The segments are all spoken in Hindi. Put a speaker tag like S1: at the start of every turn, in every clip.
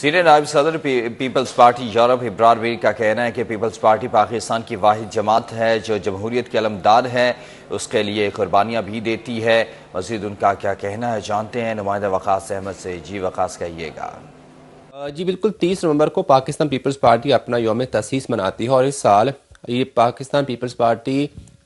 S1: सीनियर नायब सदर पी, पीपल्स पार्टी यूरोप इब्रार वीर का कहना है कि पीपल्स पार्टी पाकिस्तान की वाहिद जमात है जो जमहूरीत के अलमदार है उसके लिए कुर्बानियाँ भी देती है मजीद उनका क्या कहना है जानते हैं नुमाइंदा वकास अहमद से जी वकास कहिएगा जी बिल्कुल तीस नवंबर को पाकिस्तान पीपल्स पार्टी अपना योम तसीस मनाती है और इस साल ये पाकिस्तान पीपल्स पार्टी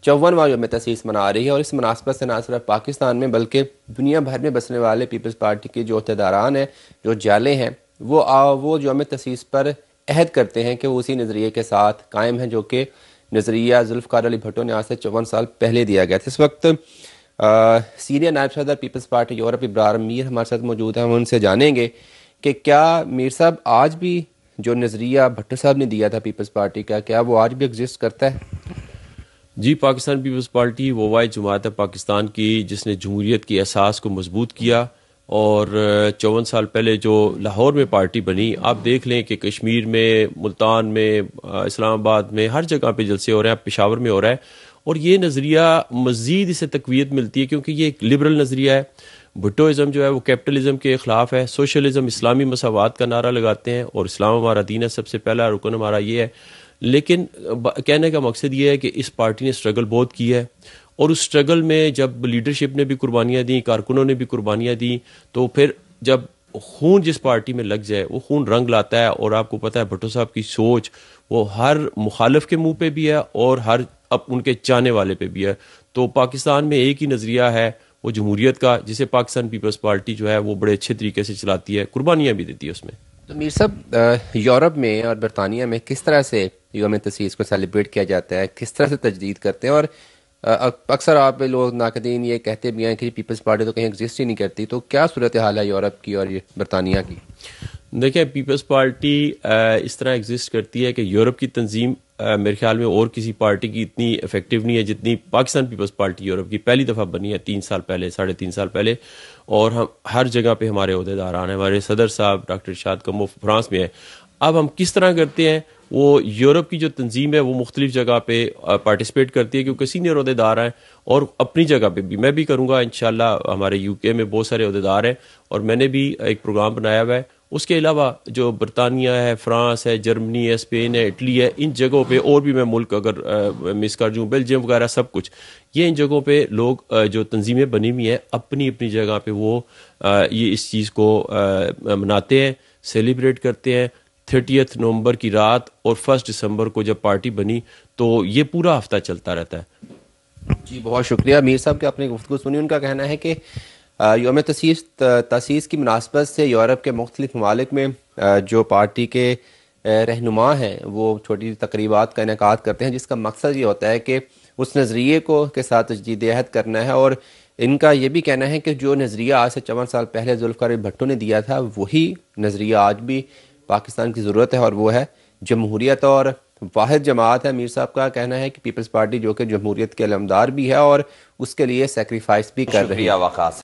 S1: चौवनवा योम तसीस मना रही है और इस मुनासबत से ना सिर्फ पाकिस्तान में बल्कि दुनिया भर में बसने वाले पीपल्स पार्टी के जो अहदेदारान हैं जो जाले हैं वो आ, वो हमें तसीस पर अहद करते हैं कि वो उसी नज़रिए के साथ कायम हैं जो कि नज़रिया जुल्फ़ार अली भट्टो ने आज से चौवन साल पहले दिया गया था इस वक्त सीनियर नायब सदर पीपल्स पार्टी यूरोप इब्रार मीर हमारे साथ मौजूद हैं हम उनसे जानेंगे कि क्या मीर साहब आज भी जो नज़रिया भट्टो साहब ने दिया था पीपल्स पार्टी का क्या वो आज भी एग्जिस्ट
S2: करता है जी पाकिस्तान पीपल्स पार्टी वो वाई जमात है पाकिस्तान की जिसने जमहूरीत के एहसास को मजबूत किया और चौवन साल पहले जो लाहौर में पार्टी बनी आप देख लें कि कश्मीर में मुल्तान में इस्लामाबाद में हर जगह पे जलसे हो रहे हैं पिशावर में हो रहा है और ये नज़रिया मज़ीद इसे तकवीत मिलती है क्योंकि ये एक लिबरल नज़रिया है भुट्टोज़म जो है वो कैपिटलिज्म के ख़िलाफ़ है सोशलिज्म इस्लामी मसावत का नारा लगाते हैं और इस्लाम हमारा दीन है सबसे पहला रुकन हमारा ये है लेकिन कहने का मकसद ये है कि इस पार्टी ने स्ट्रगल बहुत की है और उस स्ट्रगल में जब लीडरशिप ने भी कुर्बानियाँ दी कारकुनों ने भी कुर्बानियाँ दी तो फिर जब खून जिस पार्टी में लग जाए वो खून रंग लाता है और आपको पता है भट्टो साहब की सोच वो हर मुखालफ के मुंह पे भी है और हर अब उनके चाहने वाले पे भी है तो पाकिस्तान में एक ही नज़रिया है वो जमहूरीत का जिसे पाकिस्तान पीपल्स पार्टी जो है वो बड़े अच्छे तरीके से चलाती है कुर्बानियाँ भी देती है उसमें तो मीर साहब यूरोप में और बरतानिया में किस तरह से योम तसीस को सेलिब्रेट
S1: किया जाता है किस तरह से तजदीद करते हैं और अक्सर आप लोग नाकदीन ये कहते भी हैं कि पीपल्स पार्टी तो कहीं एग्जिस्ट ही नहीं करती तो क्या सूरत हाल है यूरोप की और बरतानिया की
S2: देखिए पीपल्स पार्टी इस तरह एग्जिस्ट करती है कि यूरोप की तंजीम मेरे ख्याल में और किसी पार्टी की इतनी इफेक्टिव नहीं है जितनी पाकिस्तान पीपल्स पार्टी यूरोप की पहली दफ़ा बनी है तीन साल पहले साढ़े तीन साल पहले और हम हर जगह पे हमारे रहे हैं हमारे सदर साहब डॉक्टर शाद कमो फ्रांस में है अब हम किस तरह करते हैं वो यूरोप की जो तंजीम है वो मुख्तलिफ जगह पर पार्टिसिपेट करती है क्योंकि सीनियर अहदेदार हैं और अपनी जगह पर भी मैं भी करूँगा इन शाला हमारे यू के में बहुत सारे अहदेदार हैं और मैंने भी एक प्रोग्राम बनाया हुआ है उसके अलावा जो बरतानिया है फ्रांस है जर्मनी है स्पेन है इटली है इन जगहों पे और भी मैं मुल्क अगर मिस कर जूँ बेल्जियम वगैरह सब कुछ ये इन जगहों पे लोग जो तंजीमें बनी हुई हैं अपनी अपनी जगह पे वो ये इस चीज़ को मनाते हैं सेलिब्रेट करते हैं थर्टियथ नवंबर की रात और फर्स्ट दिसंबर को जब पार्टी बनी तो ये पूरा हफ्ता चलता रहता है
S1: जी बहुत शुक्रिया मीर साहब के आपने गुफ्तु सुनी उनका कहना है कि योम तसीस तसीस की मुनासबत से यूरोप के मुख्तलिफ ममालिक में जो पार्टी के रहनुमा हैं वो छोटी तकरीबा का इनका करते हैं जिसका मकसद ये होता है कि उस नज़रिए को के साथ तजदीद अहद करना है और इनका ये भी कहना है कि जो नज़रिया आज से चौवन साल पहले जुल्फ़ार भट्टो ने दिया था वही नज़रिया आज भी पाकिस्तान की ज़रूरत है और वो है जमहूरियत और वाद जमात है मीर साहब का कहना है कि पीपल्स पार्टी जो कि जमहूरियत के अलमदार भी है और उसके लिए सेक्रीफाइस भी कर रही है